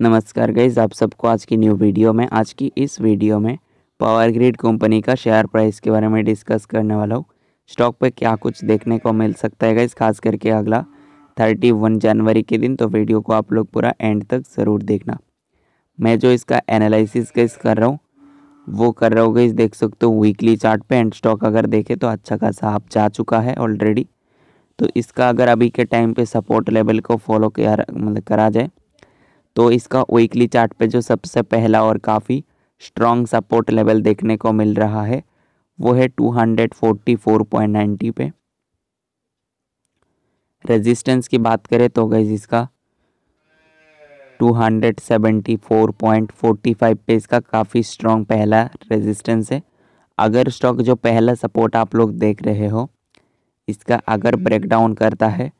नमस्कार गईज आप सबको आज की न्यू वीडियो में आज की इस वीडियो में पावर ग्रिड कंपनी का शेयर प्राइस के बारे में डिस्कस करने वाला हूँ स्टॉक पे क्या कुछ देखने को मिल सकता है गईज खास करके अगला 31 जनवरी के दिन तो वीडियो को आप लोग पूरा एंड तक ज़रूर देखना मैं जो इसका एनालिसिस गईज कर रहा हूँ वो कर रहा हूँ गईज देख सकते हो वीकली चार्ट पे एंड स्टॉक अगर देखे तो अच्छा खासा आप जा चुका है ऑलरेडी तो इसका अगर अभी के टाइम पर सपोर्ट लेवल को फॉलो किया मतलब करा जाए तो इसका वीकली चार्ट पे जो सबसे पहला और काफ़ी स्ट्रॉन्ग सपोर्ट लेवल देखने को मिल रहा है वो है two hundred forty four point ninety पे रेजिस्टेंस की बात करें तो गई इसका फाइव पे इसका काफ़ी स्ट्रॉन्ग पहला रेजिस्टेंस है अगर स्टॉक जो पहला सपोर्ट आप लोग देख रहे हो इसका अगर ब्रेकडाउन करता है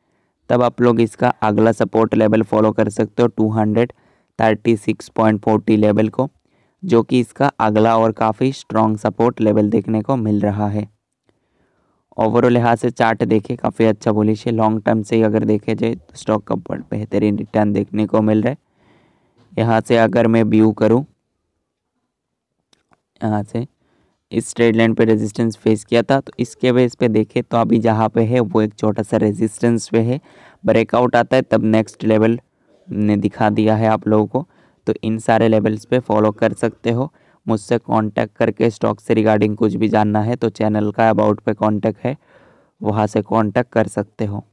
तब आप लोग इसका अगला सपोर्ट लेवल फॉलो कर सकते हो two hundred thirty six point forty level को जो कि इसका अगला और काफ़ी स्ट्रॉन्ग सपोर्ट लेवल देखने को मिल रहा है ओवरऑल यहाँ से चार्ट देखे काफ़ी अच्छा बोली है लॉन्ग टर्म से अगर देखे जाए तो स्टॉक का बेहतरीन रिटर्न देखने को मिल रहा है यहाँ से अगर मैं व्यू करूँ यहाँ से इस ट्रेड लाइन पे रेजिस्टेंस फेस किया था तो इसके बेस पे देखें तो अभी जहाँ पे है वो एक छोटा सा रेजिस्टेंस पे है ब्रेकआउट आता है तब नेक्स्ट लेवल ने दिखा दिया है आप लोगों को तो इन सारे लेवल्स पे फॉलो कर सकते हो मुझसे कांटेक्ट करके स्टॉक से रिगार्डिंग कुछ भी जानना है तो चैनल का अबाउट पे कॉन्टैक्ट है वहाँ से कॉन्टैक्ट कर सकते हो